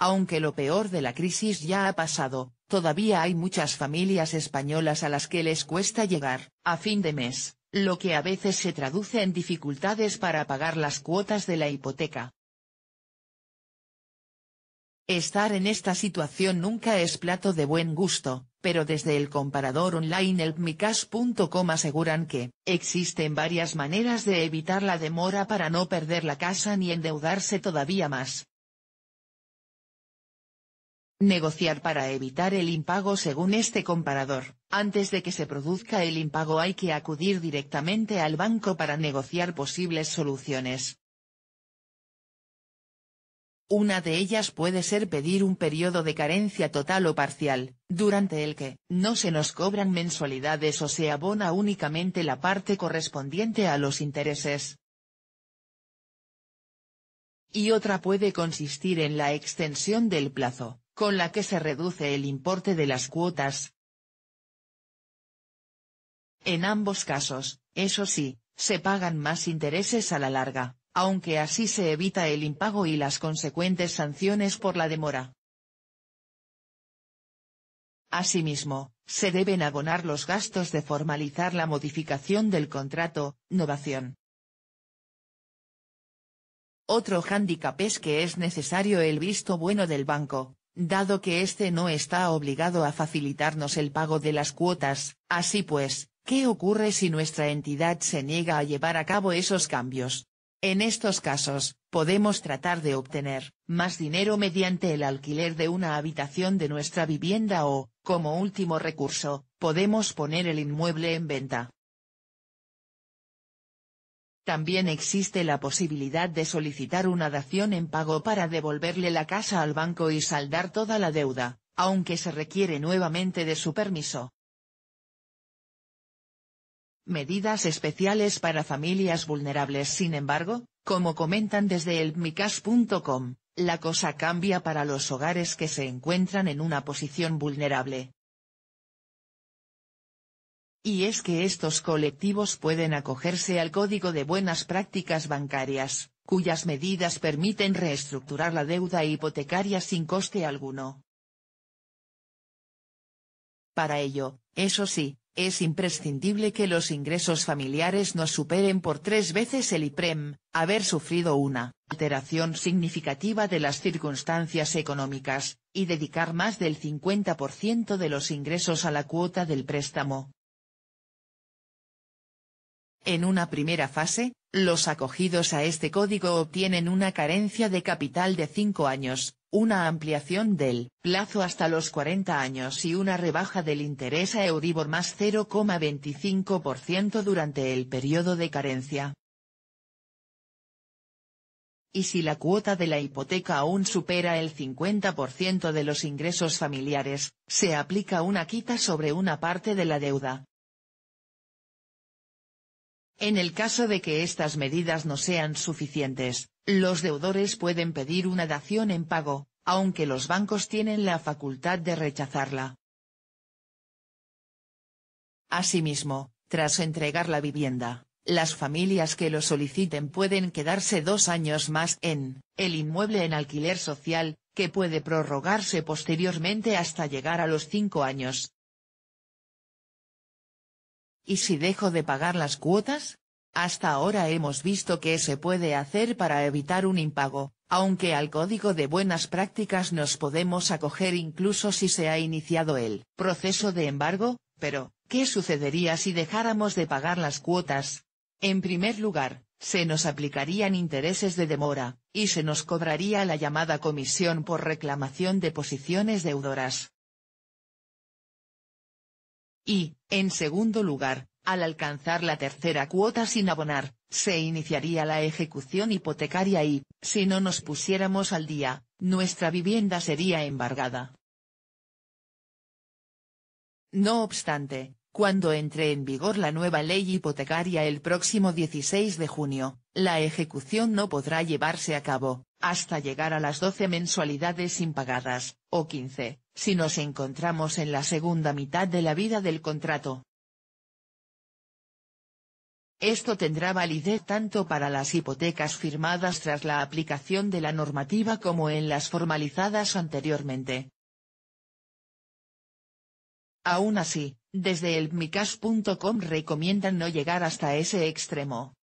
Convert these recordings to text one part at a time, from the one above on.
Aunque lo peor de la crisis ya ha pasado, todavía hay muchas familias españolas a las que les cuesta llegar, a fin de mes, lo que a veces se traduce en dificultades para pagar las cuotas de la hipoteca. Estar en esta situación nunca es plato de buen gusto, pero desde el comparador online elpmicas.com aseguran que, existen varias maneras de evitar la demora para no perder la casa ni endeudarse todavía más. Negociar para evitar el impago Según este comparador, antes de que se produzca el impago hay que acudir directamente al banco para negociar posibles soluciones. Una de ellas puede ser pedir un periodo de carencia total o parcial, durante el que, no se nos cobran mensualidades o se abona únicamente la parte correspondiente a los intereses. Y otra puede consistir en la extensión del plazo, con la que se reduce el importe de las cuotas. En ambos casos, eso sí, se pagan más intereses a la larga, aunque así se evita el impago y las consecuentes sanciones por la demora. Asimismo, se deben abonar los gastos de formalizar la modificación del contrato, novación. Otro hándicap es que es necesario el visto bueno del banco, dado que este no está obligado a facilitarnos el pago de las cuotas, así pues, ¿qué ocurre si nuestra entidad se niega a llevar a cabo esos cambios? En estos casos, podemos tratar de obtener, más dinero mediante el alquiler de una habitación de nuestra vivienda o, como último recurso, podemos poner el inmueble en venta. También existe la posibilidad de solicitar una dación en pago para devolverle la casa al banco y saldar toda la deuda, aunque se requiere nuevamente de su permiso. Medidas especiales para familias vulnerables Sin embargo, como comentan desde elmicas.com, la cosa cambia para los hogares que se encuentran en una posición vulnerable, y es que estos colectivos pueden acogerse al Código de Buenas Prácticas Bancarias, cuyas medidas permiten reestructurar la deuda hipotecaria sin coste alguno. Para ello, eso sí, es imprescindible que los ingresos familiares no superen por tres veces el IPREM, haber sufrido una alteración significativa de las circunstancias económicas, y dedicar más del 50% de los ingresos a la cuota del préstamo, en una primera fase, los acogidos a este código obtienen una carencia de capital de 5 años, una ampliación del plazo hasta los 40 años y una rebaja del interés a Euribor más 0,25% durante el periodo de carencia. Y si la cuota de la hipoteca aún supera el 50% de los ingresos familiares, se aplica una quita sobre una parte de la deuda, en el caso de que estas medidas no sean suficientes, los deudores pueden pedir una dación en pago, aunque los bancos tienen la facultad de rechazarla. Asimismo, tras entregar la vivienda, las familias que lo soliciten pueden quedarse dos años más en el inmueble en alquiler social, que puede prorrogarse posteriormente hasta llegar a los cinco años, ¿Y si dejo de pagar las cuotas? Hasta ahora hemos visto qué se puede hacer para evitar un impago, aunque al Código de Buenas Prácticas nos podemos acoger incluso si se ha iniciado el proceso de embargo, pero, ¿qué sucedería si dejáramos de pagar las cuotas? En primer lugar, se nos aplicarían intereses de demora, y se nos cobraría la llamada comisión por reclamación de posiciones deudoras y, en segundo lugar, al alcanzar la tercera cuota sin abonar, se iniciaría la ejecución hipotecaria y, si no nos pusiéramos al día, nuestra vivienda sería embargada. No obstante, cuando entre en vigor la nueva ley hipotecaria el próximo 16 de junio, la ejecución no podrá llevarse a cabo, hasta llegar a las 12 mensualidades impagadas, o 15, si nos encontramos en la segunda mitad de la vida del contrato. Esto tendrá validez tanto para las hipotecas firmadas tras la aplicación de la normativa como en las formalizadas anteriormente. Aún así, desde el elmicas.com recomiendan no llegar hasta ese extremo.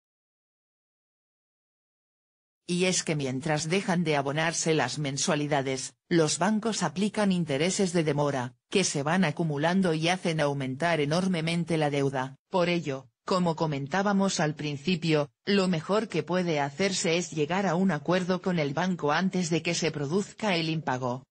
Y es que mientras dejan de abonarse las mensualidades, los bancos aplican intereses de demora, que se van acumulando y hacen aumentar enormemente la deuda. Por ello, como comentábamos al principio, lo mejor que puede hacerse es llegar a un acuerdo con el banco antes de que se produzca el impago.